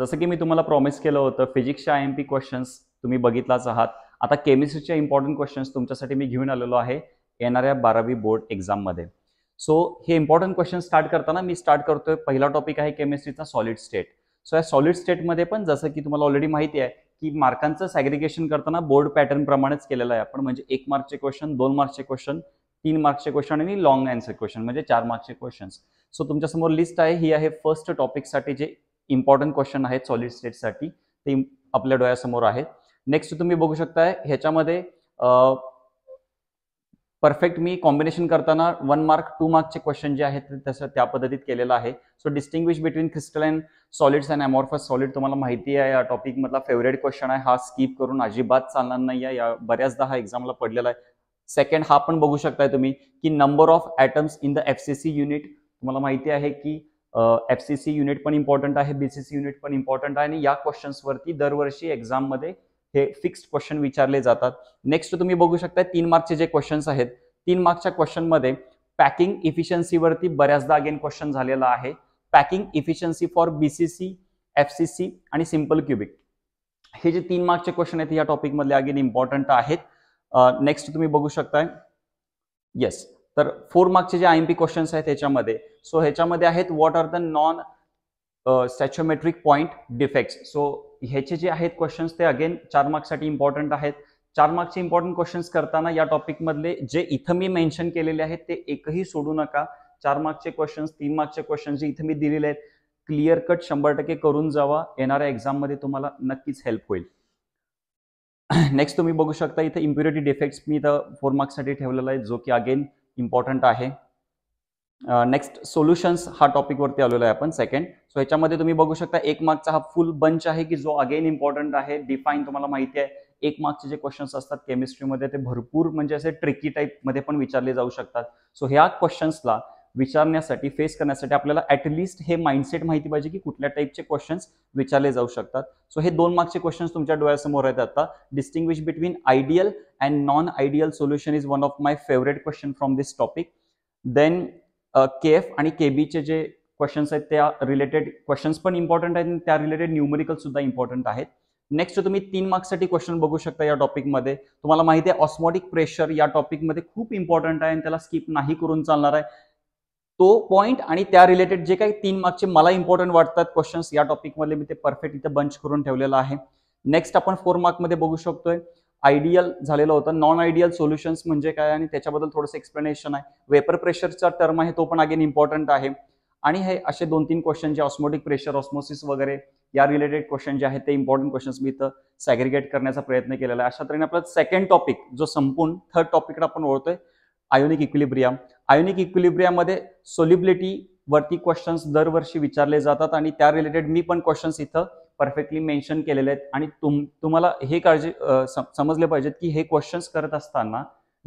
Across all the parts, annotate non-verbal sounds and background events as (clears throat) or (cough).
जसं की मी तुम्हाला प्रॉमिस केलं होतं फिजिक्सच्या आय एम पी क्वेश्चन्स तुम्ही बघितलाच आहात आता केमिस्ट्रीचे इम्पॉर्टंट क्वेश्चन्स तुमच्यासाठी मी घेऊन आलेलो आहे येणाऱ्या बारावी बोर्ड एक्झाममध्ये सो हे इम्पॉर्टंट क्वेश्चन स्टार्ट करताना मी स्टार्ट करतोय पहिला टॉपिक आहे केमिस्ट्रीचा सॉलिड स्टेट सो या सॉलिड स्टेटमध्ये पण जसं की तुम्हाला ऑलरेडी माहिती आहे की मार्कांचं सॅग्रिगेशन करताना बोर्ड पॅटर्न प्रमाणेच केलेलं आहे आपण म्हणजे एक मार्कचे क्वेश्चन दोन मार्कचे क्वेश्चन तीन मार्क्सचे क्वेश्चन आणि लॉंग अँसर क्वेश्चन म्हणजे चार मार्कचे क्वेश्चन्स सो तुमच्यासमोर लिस्ट आहे ही आहे फर्स्ट टॉपिकसाठी जे इम्पॉर्टंट क्वेश्चन आहेत सॉलिड स्टेटसाठी ते आपल्या डोळ्यासमोर आहेत नेक्स्ट तुम्ही बघू शकताय ह्याच्यामध्ये परफेक्ट मी कॉम्बिनेशन करताना वन मार्क टू मार्कचे क्वेश्चन जे आहेत तसं त्या पद्धतीत केलेलं आहे so distinguish between and solids and amorphous solid तुम्हाला माहिती आहे या मधला फेवरेट क्वेश्चन आहे हा स्किप करून अजिबात चालणार नाही आहे या बऱ्याचदा हा एक्झामला पडलेला आहे सेकंड हा पण बघू शकताय तुम्ही की number of atoms in the F C C unit तुम्हाला माहिती आहे की एफ सी सी युनिट पण इम्पॉर्टंट आहे बीसीसी युनिट पण इम्पॉर्टंट आहे आणि या क्वेश्चन्सवरती दरवर्षी एक्झाममध्ये हे फिक्स्ड क्वेश्चन विचारले जातात नेक्स्ट तुम्ही बघू शकता तीन मार्कचे जे क्वेश्चन्स आहेत तीन मार्कच्या क्वेश्चनमध्ये पॅकिंग इफिशियन्सीवरती बऱ्याचदा अगेन क्वेश्चन झालेला आहे packing efficiency for BCC C F C C आणि सिम्पल क्युबिक हे जे तीन मार्कचे क्वेश्चन आहेत या टॉपिक टॉपिकमधले अगेन इम्पॉर्टंट आहेत नेक्स्ट तुम्ही बघू शकताय येस तर फोर मार्कचे जे आय एम पी क्वेश्चन्स आहेत ह्याच्यामध्ये सो ह्याच्यामध्ये आहेत what are the non stoichiometric point defects so ह्याचे जे आहेत क्वेश्चन्स ते अगेन चार मार्क्ससाठी इम्पॉर्टंट आहेत चार मार्क्सचे इम्पॉर्टंट क्वेश्चन्स करताना या टॉपिकमधले जे इथं मी मेन्शन केलेले आहेत ते एकही सोडू नका चार मार्क्सचे क्वेश्चन्स तीन मार्क्सचे क्वेश्चन्स जे इथं मी दिलेले आहेत क्लिअर कट शंभर टक्के करून जावा येणाऱ्या एक्झाममध्ये तुम्हाला नक्कीच हेल्प होईल नेक्स्ट (clears throat) तुम्ही बघू शकता इथं इम्प्युरिटी डिफेक्ट्स मी इथं फोर मार्क्ससाठी ठेवलेला आहे जो की अगेन इम्पॉर्टंट आहे नेक्स्ट सोल्युशन्स हा टॉपिकवरती आलेलो आहे आपण सेकंड सो ह्याच्यामध्ये तुम्ही बघू शकता एक मार्कचा हा फुल बंच आहे की जो अगेन इम्पॉर्टंट आहे डिफाईन तुम्हाला माहिती आहे एक मार्कचे जे क्वेश्चन्स असतात केमिस्ट्रीमध्ये ते भरपूर म्हणजे असे ट्रिकी टाईपमध्ये पण विचारले जाऊ शकतात सो ह्या क्वेश्चन्सला विचारण्यासाठी फेस करण्यासाठी आपल्याला ऍटलिस्ट हे माइंडसेट माहिती पाहिजे की कुठल्या टाईपचे क्वेश्चन्स विचारले जाऊ शकतात सो हे दोन मार्क्सचे क्वेश्चन्स तुमच्या डोळ्यासमोर आहेत आता distinguish between ideal and non ideal solution is one of my favourite question from this topic then K F आणि के बीचे जे क्वेश्चन्स आहेत त्या रिलेटेड क्वेश्चन्स पण इम्पॉर्टंट आहेत आणि त्या रिलेटेड न्यूमरिकल सुद्धा इम्पॉर्टंट आहेत नेक्स्ट तुम्ही तीन मार्क्ससाठी क्वेश्चन बघू शकता या टॉपिकमध्ये तुम्हाला माहिती आहे ऑस्मॉटिक प्रेशर या टॉपिकमध्ये खूप इम्पॉर्टंट आहे आणि त्याला स्किप नाही करून चालणार आहे तो पॉईंट आणि त्या रिलेटेड जे काही तीन मार्कचे मला इम्पॉर्टंट वाटतात क्वेश्चन्स या टॉपिकमध्ये मी ते परफेक्ट इथे बंच करून ठेवलेलं आहे नेक्स्ट आपण फोर मार्कमध्ये बघू शकतोय आयडियल झालेलं होतं नॉन आयडियल सोल्युशन्स म्हणजे काय आणि त्याच्याबद्दल थोडंसं एक्सप्लेनेशन आहे वेपर प्रेशरचा टर्म आहे तो पण अगेन इम्पॉर्टंट आहे आणि हे असे दोन तीन क्वेश्चन जे ऑस्मोटिक प्रेशर ऑस्मोसिस वगैरे या रिलेटेड क्वेश्चन जे आहेत ते इम्पॉर्टंट क्वेश्चन्स मी इथं सॅग्रिगेट करण्याचा प्रयत्न केलेला आहे अशा तऱ्हेने आपला सेकंड टॉपिक जो संपूर्ण थर्ड टॉपिकला आपण ओळखतोय आयोनिक इक्विलिब्रियम आयोनिक इक्विलिब्रियामध्ये सोलिबिलिटी वरती क्वेश्चन्स दरवर्षी विचारले जातात आणि त्या रिलेटेड मी पण क्वेश्चन्स इथं परफेक्टली मेन्शन केलेले आहेत आणि तुम तुम्हाला हे काळजी समजले पाहिजेत की हे क्वेश्चन्स करत असताना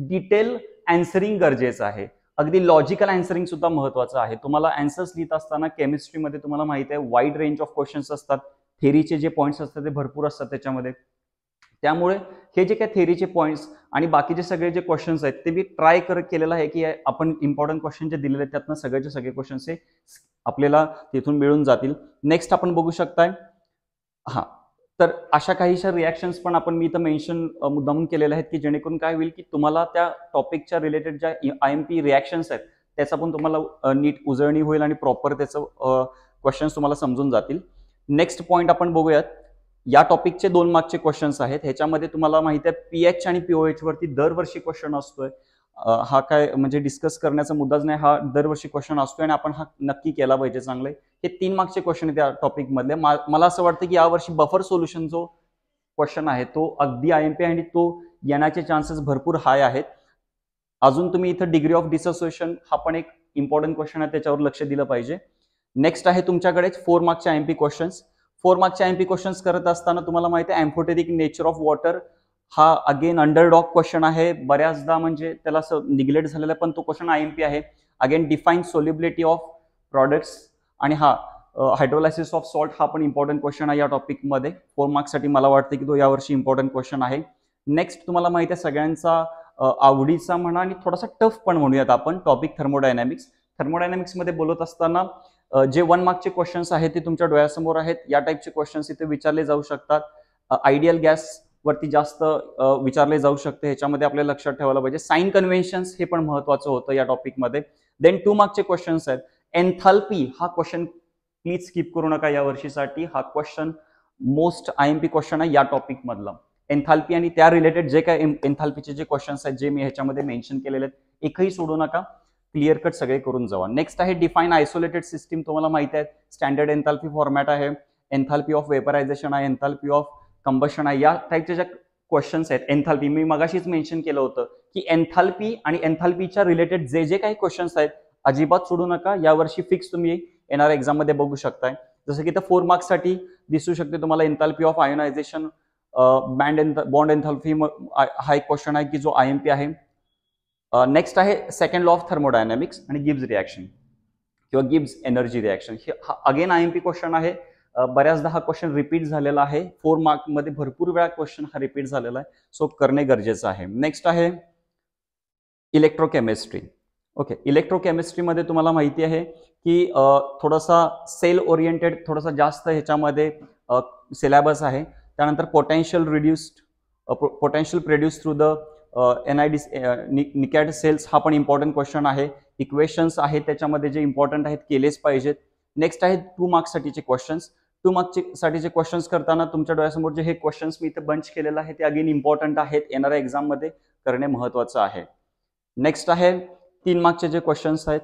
डिटेल अँसरिंग गरजेचं आहे अगदी लॉजिकल अँसरिंग सुद्धा महत्वाचं आहे तुम्हाला अँसर्स लिहित असताना केमिस्ट्रीमध्ये तुम्हाला माहिती आहे वाईड रेंज ऑफ क्वेश्चन्स असतात थेरीचे जे पॉईंट्स असतात ते भरपूर असतात त्याच्यामध्ये त्यामुळे हे जे काय थेरीचे पॉईंट्स आणि बाकीचे सगळे जे क्वेश्चन्स आहेत ते मी ट्राय कर केलेलं आहे की आपण इम्पॉर्टंट क्वेश्चन जे दिलेले आहेत त्यातनं सगळेचे सगळे क्वेश्चन्स हे आपल्याला तिथून मिळून जातील नेक्स्ट आपण बघू शकताय हा तर अशा काहीशा रिॲक्शन्स पण आपण मी इथं मेन्शन मुद्दामून केलेल्या आहेत की जेणेकरून काय होईल की तुम्हाला त्या टॉपिकच्या रिलेटेड ज्या आय एम पी रिॲक्शन्स आहेत त्याचा पण तुम्हाला नीट उजळणी होईल आणि प्रॉपर त्याचं क्वेश्चन्स तुम्हाला समजून जातील नेक्स्ट पॉईंट आपण बघूयात या टॉपिकचे दोन मार्कचे क्वेश्चन्स आहेत ह्याच्यामध्ये तुम्हाला माहिती आहे पी एच आणि पीओएच वरती दरवर्षी क्वेश्चन असतोय हा काय म्हणजे डिस्कस करण्याचा मुद्दाच नाही हा दरवर्षी क्वेश्चन असतोय आणि आपण हा नक्की केला पाहिजे चांगले हे तीन मार्कचे क्वेश्चन आहेत या टॉपिकमधले मला असं वाटतं की यावर्षी बफर सोल्युशन जो क्वेश्चन आहे तो अगदी आय एम पी आणि तो येण्याचे चान्सेस भरपूर हाय आहेत अजून तुम्ही इथं डिग्री ऑफ डिसोसिएशन हा पण एक इम्पॉर्टंट क्वेश्चन आहे त्याच्यावर लक्ष दिलं पाहिजे नेक्स्ट आहे तुमच्याकडेच फोर मार्कचे I M P questions four मार्कचे एम पी क्वेश्चन्स करत असताना तुम्हाला माहिती आहे अँफोटेरिक नेचर ऑफ वॉटर हा अगेन अंडरडॉग क्वेश्चन आहे बऱ्याचदा म्हणजे त्याला निग्लेक्ट झालेला पण तो क्वेश्चन आय एम पी आहे again define solubility of products आणि हा हायड्रोलायसिस ऑफ सॉल्ट हा पण इम्पॉर्टंट क्वेश्चन आहे या टॉपिकमध्ये फोर मार्क्ससाठी मला वाटतं की तो यावर्षी इम्पॉर्टंट क्वेश्चन आहे नेक्स्ट तुम्हाला माहिती आहे सगळ्यांचा आवडीचा म्हणा आणि थोडासा टफ पण म्हणूयात आपण टॉपिक थर्मोडायनॅमिक्स थर्मोडायनॅमिक्समध्ये बोलत असताना जे वन मार्कचे क्वेश्चन्स आहेत ते तुमच्या डोळ्यासमोर आहेत या टाईपचे क्वेश्चन्स इथे विचारले जाऊ शकतात आयडियल गॅसवरती वरती जास्त विचारले जाऊ शकते ह्याच्यामध्ये आपल्याला लक्षात ठेवायला पाहिजे साईन कन्व्हेन्शन्स हे पण महत्वाचं होतं या टॉपिकमध्ये देन टू मार्कचे क्वेश्चन्स आहेत एन्थाल्पी हा क्वेश्चन प्लीज स्किप करू नका या वर्षीसाठी हा question most I M P question आहे या टॉपिकमधला एन्थाल्पी आणि त्या रिलेटेड जे काय एन्थाल्पीचे जे क्वेश्चन्स आहेत जे मी ह्याच्यामध्ये मेन्शन केलेले आहेत एकही सोडू नका क्लिअर कट सगळे करून जावा नेक्स्ट आहे डिफाईन आयसोलेटेड सिस्टीम तुम्हाला माहिती आहे स्टँडर्ड एन्थाल्पी फॉर्मॅट आहे एन्थाल्पी ऑफ वेपरायझेशन आहे एन्थाल्पी ऑफ कंबशन आहे या टाईपच्या ज्या क्वेश्चन्स आहेत एन्थाल्पी मी मगाशीच मेन्शन केलं होतं की एन्थाल्पी आणि एन्थाल्पीच्या रिलेटेड जे जे काही क्वेश्चन्स आहेत अजिबात सोडू नका यावर्षी फिक्स तुम्ही येणाऱ्या एक्झाममध्ये बघू शकताय जसं की तर फोर मार्क्ससाठी दिसू शकते तुम्हाला एन्थाल्पी ऑफ आयोनायझेशन बँड एन्थ बॉन्ड एन्थाल्पी हा एक क्वेश्चन आहे की जो आय एम पी आहे नेक्स्ट आहे सेकंड लॉ ऑफ थर्मोडायनॅमिक्स आणि गिब्स रिॲक्शन किंवा गिब्स एनर्जी रिॲक्शन हे हा again I M P question आहे बऱ्याचदा हा क्वेश्चन रिपीट झालेला आहे फोर मार्कमध्ये भरपूर वेळा क्वेश्चन हा रिपीट झालेला आहे सो करणे गरजेचं आहे नेक्स्ट आहे इलेक्ट्रोकेमिस्ट्री ओके इलेक्ट्रोकेमिस्ट्रीमध्ये तुम्हाला माहिती आहे की थोडासा सेल ओरिएंटेड थोडासा जास्त ह्याच्यामध्ये सिलेबस आहे त्यानंतर potential reduced potential produce through the N I D nicad cells हा पण इम्पॉर्टंट क्वेश्चन आहे इक्वेशन्स आहेत त्याच्यामध्ये जे इम्पॉर्टंट आहेत केलेच पाहिजेत नेक्स्ट आहेत टू मार्क्ससाठीचे क्वेश्चन्स टू साठीचे क्वेश्चन्स करताना तुमच्या डोळ्यासमोर जे हे क्वेश्चन्स मी इथे बंच केलेलं आहे ते अगेन इम्पॉर्टंट आहेत येणाऱ्या एक्झाममध्ये करणे महत्त्वाचं आहे नेक्स्ट आहे तीन मार्क्सचे जे क्वेश्चन्स आहेत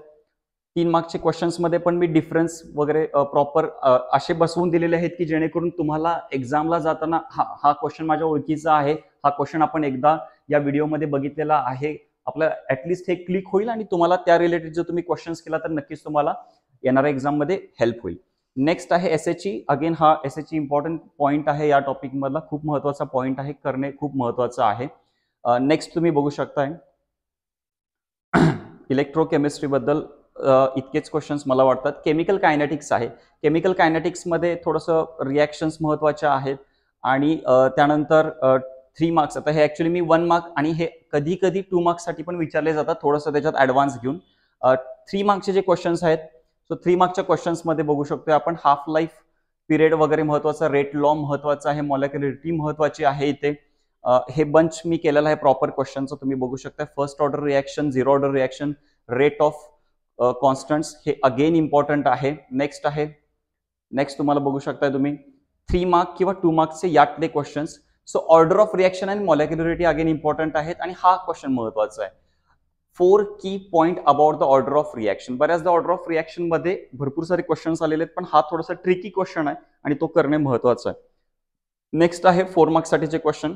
तीन मार्कचे क्वेश्चन्समध्ये पण मी डिफरन्स वगैरे प्रॉपर असे बसवून दिलेले आहेत की जेणेकरून तुम्हाला एक्झामला जाताना हा हा क्वेश्चन माझ्या ओळखीचा आहे हा क्वेश्चन आपण एकदा या व्हिडिओमध्ये बघितलेला आहे आपलं ॲटलिस्ट हे क्लिक होईल आणि तुम्हाला त्या रिलेटेड जर तुम्ही क्वेश्चन्स केला तर नक्कीच तुम्हाला येणाऱ्या एक्झाममध्ये हेल्प होईल नेक्स्ट आहे एस एच ई अगेन हा S H E important point आहे या टॉपिकमधला खूप महत्त्वाचा पॉईंट आहे करणे खूप महत्त्वाचं आहे नेक्स्ट तुम्ही बघू शकताय इलेक्ट्रोकेमिस्ट्रीबद्दल (clears throat) इतकेच क्वेश्चन्स मला वाटतात केमिकल कायनेटिक्स आहे केमिकल कायनेटिक्समध्ये थोडंसं रिॲक्शन्स महत्त्वाच्या आहेत आणि त्यानंतर थ्री मार्क्स आता हे ॲक्च्युली मी वन मार्क आणि हे कधी कधी टू मार्क्ससाठी पण विचारले जातात थोडंसं त्याच्यात ॲडव्हान्स घेऊन थ्री मार्क्सचे जे क्वेश्चन्स आहेत सो थ्री मार्क्सच्या क्वेश्चन्समध्ये बघू शकतो आपण हाफ लाईफ पिरियड वगैरे महत्त्वाचा रेट लॉ महत्त्वाचा आहे मॉलेक्युलरिटी महत्त्वाची आहे इथे हे बंच मी केलेलं आहे प्रॉपर क्वेश्चनचं तुम्ही बघू शकता first order reaction zero order reaction rate of constants हे अगेन इम्पॉर्टंट आहे नेक्स्ट आहे नेक्स्ट तुम्हाला बघू शकता तुम्ही थ्री मार्क किंवा टू मार्क्सचे यातले questions so order of reaction and molecularity again important आहेत आणि हा क्वेश्चन महत्वाचा आहे four key point about the order of reaction बऱ्याचदा ऑर्डर ऑफ रिॲक्शनमध्ये भरपूर सारे क्वेश्चन्स आलेले आहेत पण हा थोडासा ट्रिकी क्वेश्चन आहे आणि तो करणे महत्वाचं आहे नेक्स्ट आहे फोर मार्क्ससाठीचे क्वेश्चन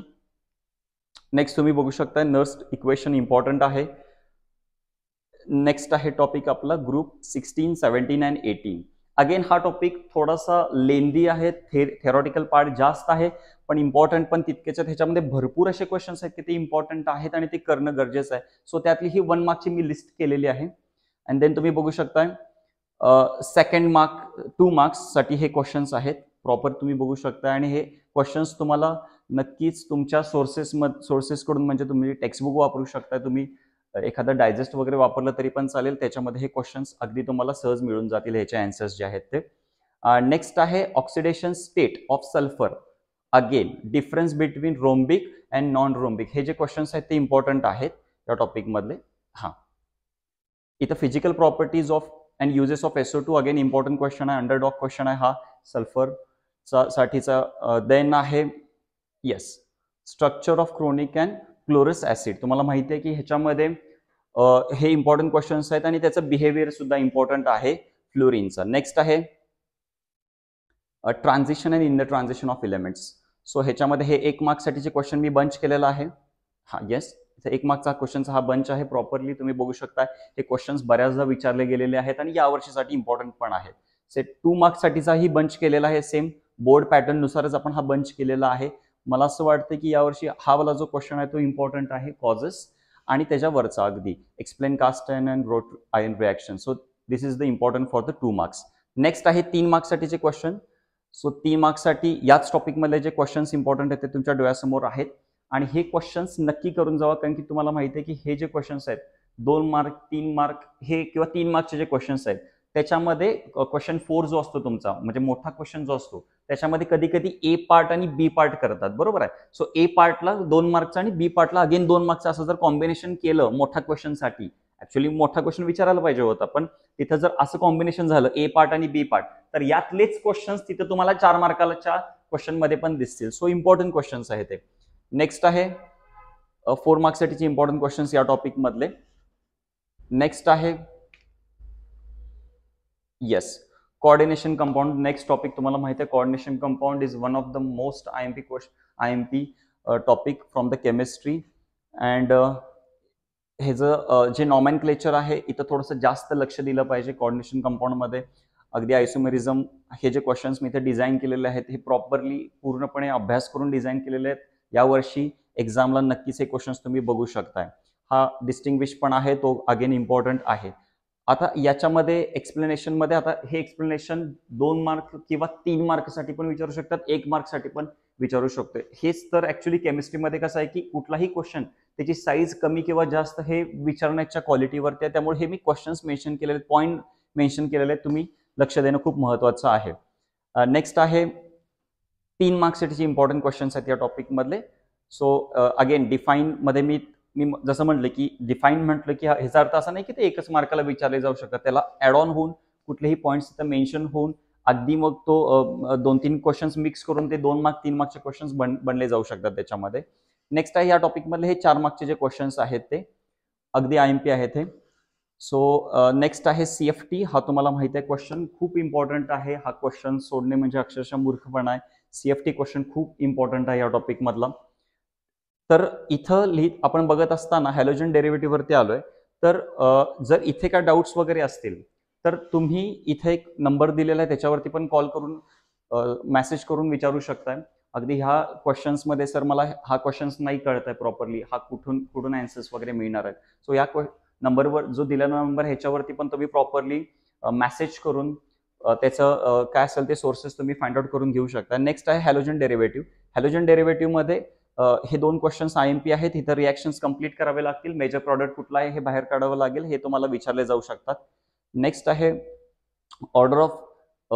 नेक्स्ट तुम्ही बघू शकता नर्स इक्वेशन इम्पॉर्टंट आहे नेक्स्ट आहे टॉपिक आपला group sixteen seventeen and eighteen again हा टॉपिक थोडासा लेंदी आहे थे थेरॉटिकल पार्ट जास्त आहे पण इम्पॉर्टंट पण तितकेच ह्याच्यामध्ये भरपूर असे क्वेश्चन्स आहेत की ते इम्पॉर्टंट आहेत आणि ते करणं गरजेचं आहे सो त्यातली ही वन मार्कची मी लिस्ट केलेली आहे अँड देन तुम्ही बघू शकताय सेकंड मार्क टू मार्क्ससाठी हे क्वेश्चन्स आहेत प्रॉपर तुम्ही बघू शकता आणि हे क्वेश्चन्स तुम्हाला नक्कीच तुमच्या सोर्सेस सोर्सेस सोर्सेसकडून म्हणजे तुम्ही टेक्स्टबुक वापरू शकता तुम्ही एखादा डायजेस्ट वगैरे वापरलं तरी पण चालेल त्याच्यामध्ये हे क्वेश्चन्स अगदी तुम्हाला सहज मिळून जातील ह्याचे अँसर्स जे आहेत ते नेक्स्ट आहे oxidation state of sulphur again difference between rhombic and non rhombic हे जे क्वेश्चन्स आहेत ते इम्पॉर्टंट आहेत या टॉपिकमधले हा इथं physical properties of and uses of SO two again important question आहे डॉक क्वेश्चन आहे हा सल्फरचा साठीचा देन आहे yes structure of chloric and chlorous acid तुम्हाला माहिती आहे की ह्याच्यामध्ये हे इम्पॉर्टंट क्वेश्चन्स आहेत आणि त्याचं बिहेवियर सुद्धा इम्पॉर्टंट आहे फ्लोरिनचा नेक्स्ट आहे transition and in the transition of elements so ह्याच्यामध्ये हे एक मार्क्ससाठीचे क्वेश्चन मी बंच केलेला आहे हा येस इथे एक मार्कचा क्वेश्चनचा हा बंच आहे प्रॉपरली तुम्ही बघू शकता हे क्वेश्चन्स बऱ्याचदा विचारले गेलेले आहेत आणि या वर्षीसाठी इम्पॉर्टंट पण आहेत से टू मार्क्ससाठीचाही बंच केलेला आहे सेम बोर्ड पॅटर्ननुसारच आपण हा बंच केलेला आहे मला असं वाटतं की यावर्षी हा वाला जो क्वेश्चन आहे तो इम्पॉर्टंट आहे कॉजेस आणि त्याच्यावरचा अगदी explain cast and and rote ion reaction so this is the important for the two marks next आहे तीन मार्क्ससाठीचे क्वेश्चन सो ती मार्क्ससाठी याच टॉपिकमधले जे क्वेश्चन्स इम्पॉर्टंट आहेत ते तुमच्या डोळ्यासमोर आहेत आणि हे क्वेश्चन्स नक्की करून जावा कारण की तुम्हाला माहिती आहे की हे जे क्वेश्चन्स आहेत दोन मार्क तीन मार्क हे किंवा तीन मार्कचे जे क्वेश्चन्स आहेत त्याच्यामध्ये क्वेश्चन फोर जो असतो तुमचा म्हणजे मोठा क्वेश्चन जो असतो त्याच्यामध्ये कधी कधी ए पार्ट आणि बी पार्ट करतात बरोबर आहे सो ए पार्टला दोन मार्कचा आणि बी पार्टला अगेन दोन मार्कचा असं जर कॉम्बिनेशन केलं मोठ्या क्वेश्चनसाठी ऍक्च्युली मोठा क्वेश्चन विचारायला पाहिजे होता पण तिथं जर असं कॉम्बिनेशन झालं ए पार्ट आणि बी पार्ट तर यातलेच क्वेश्चन्स तिथे तुम्हाला चार क्वेश्चन मध्ये पण दिसतील सो इम्पॉर्टंट क्वेश्चन्स आहे ते नेक्स्ट आहे फोर मार्क्ससाठीचे इम्पॉर्टंट क्वेश्चन्स या टॉपिक मधले नेक्स्ट आहे yes coordination compound next topic तुम्हाला माहिती आहे coordination compound is one of the most I M P question I M P topic from the chemistry and ह्याचं जे नॉमॅन क्लेचर आहे इथं थोडंसं जास्त लक्ष दिलं पाहिजे कॉर्डिनेशन कंपाऊंडमध्ये अगदी आयसोमेरिझम हे जे क्वेश्चन्स मी इथे डिझाईन केलेले आहेत हे प्रॉपरली पूर्णपणे अभ्यास करून डिझाईन केलेले आहेत यावर्षी एक्झामला नक्कीच हे क्वेश्चन्स तुम्ही बघू शकताय हा डिस्टिंग्विश पण आहे तो अगेन इम्पॉर्टंट आहे आता याच्यामध्ये एक्सप्लेनेशनमध्ये आता हे एक्सप्लेनेशन दोन मार्क किंवा तीन मार्कसाठी पण विचारू शकतात एक मार्कसाठी पण विचारू शकतो हेच तर ऍक्च्युली केमिस्ट्रीमध्ये कसं आहे की कुठलाही क्वेश्चन त्याची साईज कमी किंवा जास्त हे विचारण्याच्या क्वालिटीवरती आहे त्यामुळे हे मी क्वेश्चन्स मेन्शन केलेले पॉईंट मेन्शन केलेले आहेत तुम्ही लक्ष देणं खूप महत्वाचं आहे नेक्स्ट आहे तीन जे इम्पॉर्टंट क्वेश्चन्स आहेत या टॉपिकमधले सो अगेन मध्ये मी मी जसं म्हटलं की डिफाईन म्हटलं की ह्याचा अर्थ असा नाही की ते एकच मार्काला विचारले जाऊ शकतात त्याला ऍड ऑन होऊन कुठलेही पॉईंट्स तिथं मेन्शन होऊन अगदी मग तो दोन तीन क्वेश्चन्स मिक्स करून ते दोन मार्क तीन मार्कचे क्वेश्चन्स बन बनले जाऊ शकतात त्याच्यामध्ये नेक्स्ट आहे या मधले हे चार मार्कचे जे क्वेश्चन्स आहेत ते अगदी आय एम पी आहेत हे सो नेक्स्ट आहे सी एफ टी हा तुम्हाला माहिती आहे क्वेश्चन खूप इम्पॉर्टंट आहे हा क्वेश्चन सोडणे म्हणजे अक्षरशः मूर्खपणा आहे सी एफ टी क्वेश्चन खूप इम्पॉर्टंट आहे या टॉपिकमधला तर इथं लिहित आपण बघत असताना हॅलोजन डेरिव्हेटिव्हवरती आलो आहे तर जर इथे काय डाऊट्स वगैरे असतील तर तुम्ही इथे एक नंबर दिलेला आहे त्याच्यावरती पण कॉल करून मेसेज करून विचारू शकताय अगदी ह्या क्वेश्चन्समध्ये सर मला हा क्वेश्चन्स नाही कळत आहे प्रॉपरली हा कुठून कुठून ॲन्सर्स वगैरे मिळणार आहेत सो या क्वे नंबरवर जो दिलेला नंबर ह्याच्यावरती पण तुम्ही प्रॉपरली मेसेज करून त्याचं काय असेल ते सोर्सेस तुम्ही फाइंड आउट करून घेऊ शकता नेक्स्ट आहे हॅलोजन डेरिव्हेटिव्ह हॅलोजन डेरिव्हेटिव्हमध्ये हे दोन क्वेश्चन्स आय एम पी आहेत इथं रिॲक्शन्स कंप्लीट करावे लागतील मेजर प्रॉडक्ट कुठला आहे हे बाहेर काढावं लागेल हे तुम्हाला विचारले जाऊ शकतात नेक्स्ट आहे order of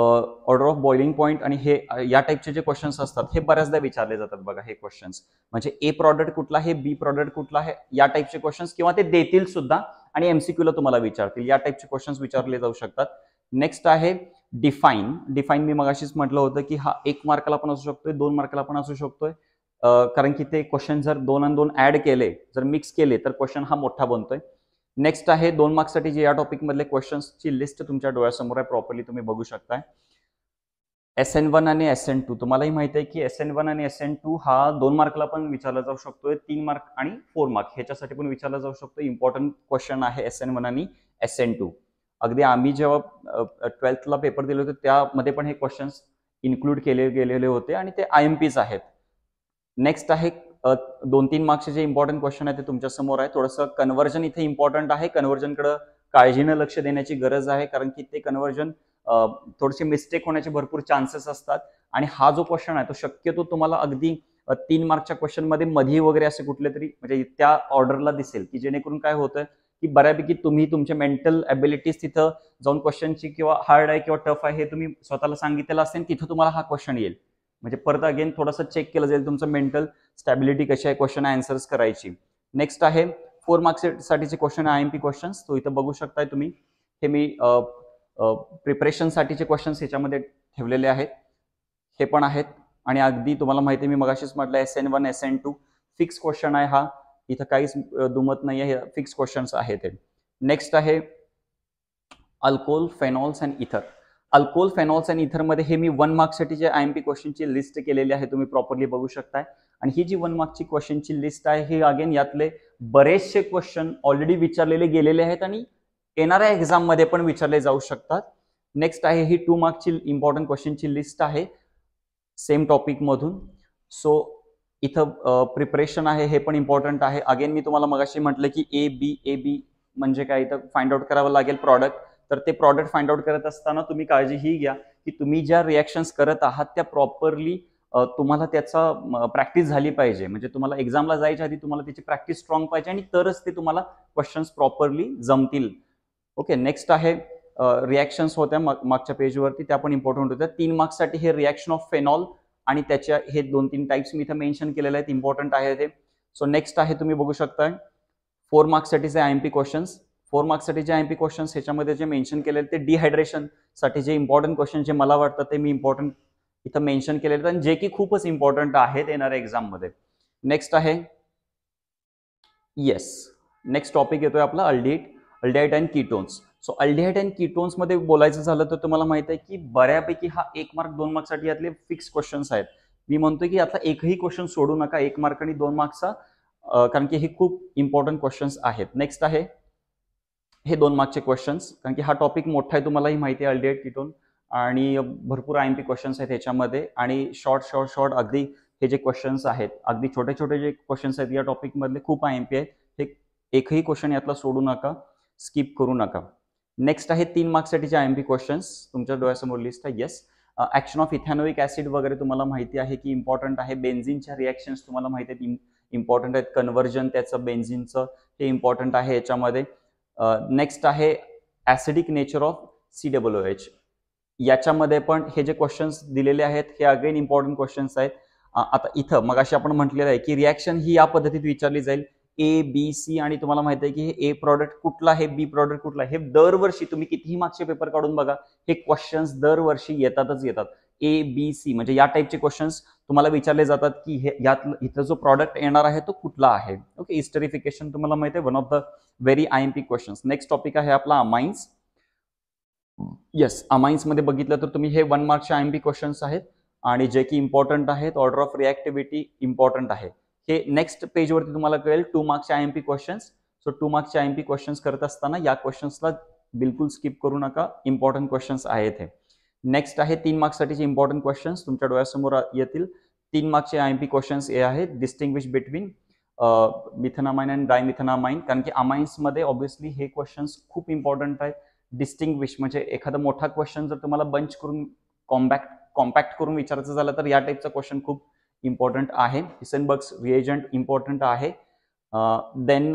order of boiling point आणि हे या टाईपचे जे क्वेश्चन्स असतात हे बऱ्याचदा विचारले जातात बघा हे क्वेश्चन्स म्हणजे ए प्रॉडक्ट कुठला आहे बी प्रॉडक्ट कुठला आहे या टाईपचे क्वेश्चन्स किंवा ते देतील सुद्धा आणि एमसीक्यूला तुम्हाला विचारतील या टाईपचे क्वेश्चन्स विचारले जाऊ शकतात नेक्स्ट आहे डिफाईन डिफाईन मी मगाशीच म्हटलं होतं की हा एक मार्कला पण असू शकतोय दोन मार्कला पण असू शकतोय कारण की ते क्वेश्चन जर दोन आणि दोन ऍड केले जर मिक्स केले तर क्वेश्चन हा मोठा बनतोय नेक्स्ट आहे दोन मार्क्ससाठी जे या टॉपिकमधले क्वेश्चन्सची लिस्ट तुमच्या डोळ्यासमोर आहे प्रॉपरली तुम्ही बघू शकताय एस एन वन आणि एस एन टू तुम्हालाही माहिती आहे की एस एन वन आणि एस एन टू हा दोन मार्कला पण विचारला जाऊ शकतो तीन मार्क आणि फोर मार्क ह्याच्यासाठी पण विचारला जाऊ शकतो इम्पॉर्टंट क्वेश्चन आहे एस एन वन आणि एस एन टू अगदी आम्ही जेव्हा ट्वेल्थला पेपर दिले होते त्यामध्ये पण हे क्वेश्चन्स इन्क्लूड केले गेलेले होते आणि ते आय एम पीज आहेत नेक्स्ट आहे दोन तीन मार्क्सचे जे इम्पॉर्टंट क्वेश्चन आहे ते तुमच्या समोर आहे थोडंसं कन्वर्जन इथे इम्पॉर्टंट आहे कन्व्हर्जनकडे काळजीनं लक्ष देण्याची गरज आहे कारण की ते कन्वर्जन थोडेसे मिस्टेक होण्याचे भरपूर चान्सेस असतात आणि हा जो क्वेश्चन आहे तो शक्यतो तुम्हाला अगदी तीन मार्कच्या क्वेश्चनमध्ये मधी वगैरे असे कुठले तरी म्हणजे त्या ऑर्डरला दिसेल की जेणेकरून काय होतं की बऱ्यापैकी तुम्ही तुमच्या मेंटल एबिलिटीज तिथं जाऊन क्वेश्चनची किंवा हार्ड आहे किंवा टफ आहे हे तुम्ही स्वतःला सांगितलेलं असेल तिथं तुम्हाला हा क्वेश्चन येईल म्हणजे परत अगेन थोडासा चेक केलं जाईल तुमचं मेंटल स्टॅबिलिटी कशी आहे क्वेश्चन आन्सर्स करायची नेक्स्ट आहे फोर मार्क्ससाठीचे question I M P questions तो इथं बघू शकताय तुम्ही हे मी प्रिपरेशनसाठीचे क्वेश्चन्स ह्याच्यामध्ये ठेवलेले आहेत हे पण आहेत आणि अगदी तुम्हाला माहिती मी मगाशीच म्हटलं S N one S N two fix question आहे हा इथं काहीच दुमत नाही आहे फिक्स क्वेश्चन्स आहेत नेक्स्ट आहे alcohol phenols and ether alcohol phenols आणि इथरमध्ये हे मी वन जे आय एम पी क्वेश्चनची लिस्ट केलेली आहे तुम्ही प्रॉपरली बघू शकता आणि ही जी वन मार्कची क्वेश्चनची लिस्ट आहे हे अगेन यातले बरेचसे क्वेश्चन ऑलरेडी विचारलेले गेलेले आहेत आणि येणाऱ्या एक्झाममध्ये पण विचारले जाऊ शकतात नेक्स्ट आहे ही टू मार्कची इम्पॉर्टंट क्वेश्चनची लिस्ट आहे सेम टॉपिकमधून सो इथं प्रिपरेशन आहे हे पण इम्पॉर्टंट आहे अगेन मी तुम्हाला मगाशी म्हटलं की ए बी ए बी म्हणजे काय इथं फाइंड आउट करावं लागेल प्रॉडक्ट तर ते प्रॉडक्ट फाइंड आउट करत असताना तुम्ही काळजी ही घ्या की तुम्ही ज्या रिॲक्शन्स करत आहात त्या प्रॉपरली तुम्हाला त्याचा प्रॅक्टिस झाली पाहिजे म्हणजे तुम्हाला एक्झामला जायच्या आधी तुम्हाला त्याची प्रॅक्टिस स्ट्रॉंग पाहिजे आणि तरच ते तुम्हाला क्वेश्चन्स प्रॉपरली जमतील ओके नेक्स्ट आहे रिॲक्शन्स होत्या मागच्या पेजवरती त्या पण इम्पॉर्टंट होत्या तीन मार्क्ससाठी हे रिॲक्शन ऑफ फेनॉल आणि त्याच्या हे दोन तीन टाईप्स मी इथं मेन्शन केलेले आहेत इम्पॉर्टंट आहे ते सो नेक्स्ट आहे तुम्ही बघू शकता फोर मार्क्ससाठीचे I M P questions four मार्क्ससाठी आय एम पी क्वेश्चन्स ह्याच्यामध्ये जे मेन्शन केलेले ते डिहायड्रेशनसाठी जे इम्पॉर्टंट क्वेश्चन जे मला वाटतं ते मी इम्पॉर्टंट इथं मेन्शन केलेले आहेत आणि जे की खूपच इम्पॉर्टंट आहेत येणाऱ्या एक्झाममध्ये नेक्स्ट आहे येस नेक्स्ट टॉपिक येतोय आपला aldehyde aldehyde and ketones so aldehyde and मध्ये बोलायचं झालं तर तुम्हाला माहित आहे की बऱ्यापैकी हा एक मार्क दोन मार्कसाठी यातले फिक्स क्वेश्चन्स आहेत मी म्हणतोय की यातला एकही क्वेश्चन सोडू नका एक मार्क आणि दोन मार्क्सचा कारण की हे खूप इम्पॉर्टंट क्वेश्चन्स आहेत नेक्स्ट आहे हे दोन मार्कचे क्वेश्चन्स कारण की हा टॉपिक मोठा आहे तुम्हालाही माहिती आहे अल्डेट तिथून आणि भरपूर आय एम पी क्वेश्चन्स आहेत ह्याच्यामध्ये आणि शॉर्ट शॉर्ट शॉर्ट अगदी हे जे क्वेश्चन्स आहेत अगदी छोटे छोटे जे क्वेश्चन्स आहेत या टॉपिकमधले खूप आय एम पी आहेत हे एकही क्वेश्चन यातला सोडू नका स्किप करू नका नेक्स्ट आहे तीन जे आय एम पी क्वेश्चन्स तुमच्या डोळ्यासमोर लिस्ट आहे yes action of ethanoic acid वगैरे तुम्हाला माहिती आहे की इम्पॉर्टंट आहे बेन्झिनच्या रिॲक्शन्स तुम्हाला माहिती आहेत इम्पॉर्टंट आहेत कन्व्हर्जन त्याचं बेन्झिनचं हे इम्पॉर्टंट आहे याच्यामध्ये नेक्स्ट आहे acidic nature of C W H याच्यामध्ये पण हे जे क्वेश्चन्स दिलेले आहेत हे अगेन इम्पॉर्टंट क्वेश्चन्स आहेत आता इथं मग अशी आपण म्हटलेलं आहे की रिॲक्शन ही या पद्धतीत विचारली जाईल ए बी सी आणि तुम्हाला माहिती आहे की हे ए प्रॉडक्ट कुठला हे बी प्रॉडक्ट कुठला हे दरवर्षी तुम्ही कितीही मागचे पेपर काढून बघा हे क्वेश्चन्स दरवर्षी येतातच येतात ए बी सी म्हणजे या टाईपचे क्वेश्चन्स तुम्हाला विचारले जातात की हे यात इथं जो प्रॉडक्ट येणार आहे तो कुठला आहे ओके इस्टरिफिकेशन तुम्हाला माहिती आहे one of the very I M P questions next topic आहे आपला अमाइन्स येस मध्ये बघितलं तर तुम्ही हे वन मार्कचे आय एम पी क्वेश्चन्स आहेत आणि जे की इम्पॉर्टंट आहेत ऑर्डर ऑफ रिॲक्टिव्हिटी इम्पॉर्टंट आहे हे नेक्स्ट पेजवरती तुम्हाला कळेल टू मार्क्सचे I M P questions so two मार्क्सचे आय एम पी क्वेश्चन्स करत असताना या क्वेश्चन्सला बिलकुल स्किप करू नका इम्पॉर्टंट क्वेश्चन्स आहेत हे नेक्स्ट आहे तीन मार्क्ससाठीचे इम्पॉर्टंट क्वेश्चन्स तुमच्या डोळ्यासमोर येतील तीन मार्क्सचे आय एम पी क्वेश्चन्स हे आहेत distinguish between methanamine and dimethanamine कारण की अमाइन्समध्ये ऑब्व्हियसली हे क्वेश्चन्स खूप इम्पॉर्टंट आहेत डिस्टिंग्विश म्हणजे एखादा मोठा क्वेश्चन जर तुम्हाला बंच करून कॉम्पॅक्ट कॉम्पॅक्ट करून विचारायचं झालं तर या टाईपचा क्वेश्चन खूप इम्पॉर्टंट आहे हिसनबर्ग्स रिएजंट इम्पॉर्टंट आहे देन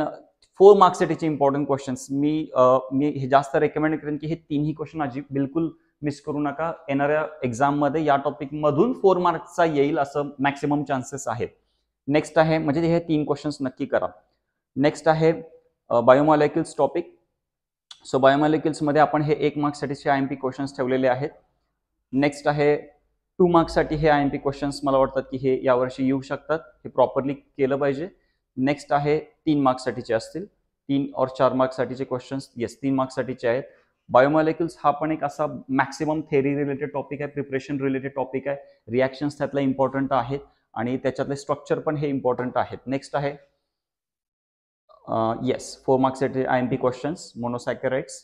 फोर मार्क्ससाठीचे इम्पॉर्टंट क्वेश्चन्स मी uh, मी हे जास्त रेकमेंड करेन की हे तीनही क्वेश्चन अजिब बिलकुल मिस करू नका येणाऱ्या एक्झाममध्ये या टॉपिकमधून फोर मार्क्सचा येईल असं मॅक्सिमम चान्सेस आहेत नेक्स्ट आहे म्हणजे हे तीन क्वेश्चन्स नक्की करा नेक्स्ट आहे बायोमॉलिक्युल्स टॉपिक सो बायोमॉलिक्युल्समध्ये आपण हे एक मार्क्ससाठीचे आय एम पी क्वेश्चन्स ठेवलेले आहेत नेक्स्ट आहे टू मार्क्ससाठी हे आय एम पी क्वेश्चन्स मला वाटतात की हे यावर्षी येऊ शकतात हे प्रॉपरली केलं पाहिजे नेक्स्ट आहे तीन मार्क्ससाठीचे असतील तीन और चार मार्क्ससाठीचे क्वेश्चन्स येस तीन मार्क्ससाठीचे आहेत बायोमॉलिक्युल्स हा पण एक असा मॅक्सिमम थेरी रिलेटेड टॉपिक आहे प्रिपरेशन रिलेटेड टॉपिक आहे रिॲक्शन्स त्यातला इम्पॉर्टंट आहेत आणि त्याच्यातले स्ट्रक्चर पण हे इम्पॉर्टंट आहेत नेक्स्ट आहे येस फोर मार्क्ससाठी I M P questions monosaccharides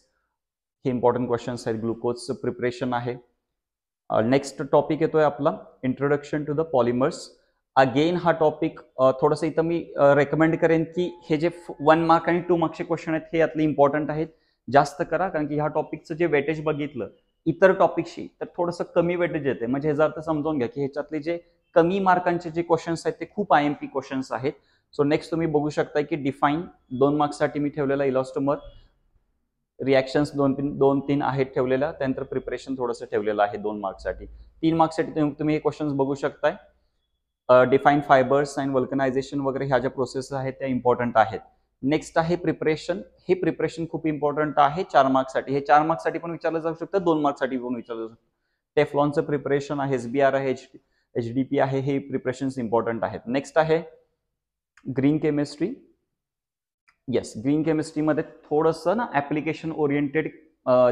हे इम्पॉर्टंट क्वेश्चन्स आहेत ग्लुकोज प्रिपरेशन आहे नेक्स्ट uh, टॉपिक येतोय आपला introduction to the polymers again हा टॉपिक थोडंसं इथं मी रेकमेंड करेन की हे जे वन मार्क आणि टू मार्क्सचे क्वेश्चन आहेत हे यातले इम्पॉर्टंट आहेत जास्त करा कारण की ह्या टॉपिकचं जे वेटेज बघितलं इतर टॉपिकशी तर थोडंसं कमी वेटेज येते म्हणजे ह्याचा अर्थ समजावून घ्या की ह्याच्यातले जे कमी मार्कांचे जे क्वेश्चन्स आहेत ते खूप आय एम पी क्वेश्चन्स आहेत सो नेक्स्ट तुम्ही बघू शकता की डिफाईन दोन मार्क्ससाठी मी ठेवलेला इलॉस्टोमर रिॲक्शन्स दोन तीन दोन तीन आहेत ठेवलेल्या त्यानंतर प्रिपरेशन थोडंसं ठेवलेलं आहे दोन मार्क्ससाठी तीन मार्क्ससाठी तुम्ही हे क्वेश्चन्स बघू शकताय डिफाईन फायबर्स अँड वल्कनायझेशन वगैरे ह्या ज्या प्रोसेस आहेत त्या इम्पॉर्टंट आहेत नेक्स्ट आहे प्रिपरेशन हे प्रिपरेशन खूप इम्पॉर्टंट आहे चार मार्क्ससाठी हे चार मार्क्ससाठी पण विचारलं जाऊ शकतं दोन मार्क्ससाठी पण विचारलं जाऊ शकतं टेफलॉनचं प्रिपरेशन आहे एस बी आर आहे एच एच डी पी आहे हे प्रिपरेशन इम्पॉर्टंट आहेत नेक्स्ट आहे ग्रीन केमिस्ट्री येस ग्रीन केमिस्ट्रीमध्ये थोडंसं ना ऍप्लिकेशन ओरिएंटेड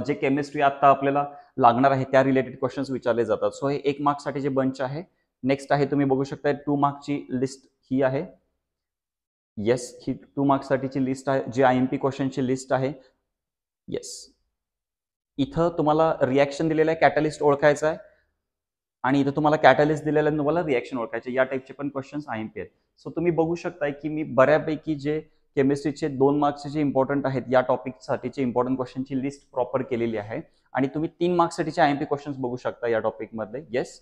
जे केमिस्ट्री आता आपल्याला लागणार आहे त्या रिलेटेड क्वेश्चन्स विचारले जातात सो हे एक मार्क्ससाठी जे बंच आहे नेक्स्ट आहे तुम्ही बघू शकता टू मार्कची लिस्ट ही आहे येस ही टू मार्क्ससाठीची लिस्ट आहे जी आय एम पी क्वेश्चनची लिस्ट आहे येस इथं तुम्हाला रिॲक्शन दिलेलं आहे कॅटलिस्ट ओळखायचं आहे आणि इथं तुम्हाला कॅटलिस्ट दिलेलं आहे तुम्हाला रिॲक्शन ओळखायचं या टाईपचे पण क्वेश्चन्स आय एम पी आहेत सो तुम्ही बघू शकताय की मी बऱ्यापैकी जे केमिस्ट्रीचे दोन मार्क्सचे जे इम्पॉर्टंट आहेत या टॉपिकसाठीचे इम्पॉर्टंट क्वेश्चनची लिस्ट प्रॉपर केलेली आहे आणि तुम्ही तीन मार्क्ससाठीचे आय एम पी क्वेश्चन्स बघू शकता या टॉपिकमध्ये येस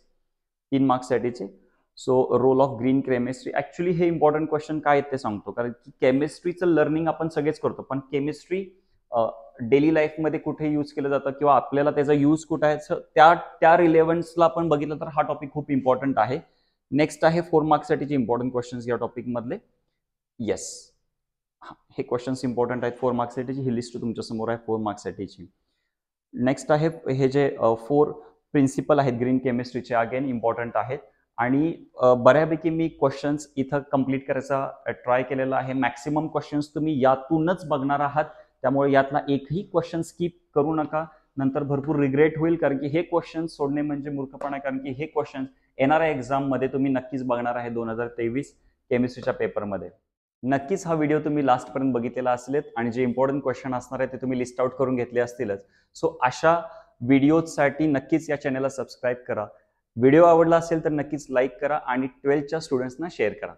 तीन मार्क्ससाठीचे so role of green chemistry actually हे इम्पॉर्टंट क्वेश्चन काय आहेत ते सांगतो कारण की केमिस्ट्रीचं लर्निंग आपण सगळेच करतो पण केमिस्ट्री डेली लाईफमध्ये कुठे यूज केलं जातं किंवा आपल्याला त्याचा यूज कुठं आहे त्या त्या रिलेव्हन्सला आपण बघितलं तर हा टॉपिक खूप इम्पॉर्टंट आहे नेक्स्ट आहे फोर मार्क्ससाठीचे इम्पॉर्टंट क्वेश्चन्स या टॉपिकमधले येस हे क्वेश्चन्स इम्पॉर्टंट आहेत फोर मार्क्ससाठीची ही लिस्ट तुमच्यासमोर आहे फोर मार्क्ससाठीची नेक्स्ट आहे हे जे फोर प्रिन्सिपल आहेत ग्रीन केमिस्ट्रीचे अगेन इम्पॉर्टंट आहेत आणि बऱ्यापैकी मी क्वेश्चन्स इथं कम्प्लीट करायचा ट्राय केलेला आहे मॅक्सिमम क्वेश्चन्स तुम्ही यातूनच बघणार आहात त्यामुळे यातला एकही क्वेश्चन स्किप करू नका नंतर भरपूर रिग्रेट होईल कारण की हे क्वेश्चन्स सोडणे म्हणजे मूर्खपणा कारण की हे क्वेश्चन्स येणाऱ्या आय एक्झाममध्ये तुम्ही नक्कीच बघणार आहे दोन हजार तेवीस केमिस्ट्रीच्या पेपरमध्ये नक्कीच हा व्हिडिओ तुम्ही लास्टपर्यंत बघितलेला असलेत आणि जे इम्पॉर्टंट क्वेश्चन असणार आहे ते तुम्ही लिस्ट आउट करून घेतले असतीलच सो अशा व्हिडिओजसाठी नक्कीच या चॅनलला सबस्क्राईब करा व्हिडिओ आवडला असेल तर नक्कीच लाईक करा आणि ट्वेल्थच्या स्टुडंट्सना शेअर करा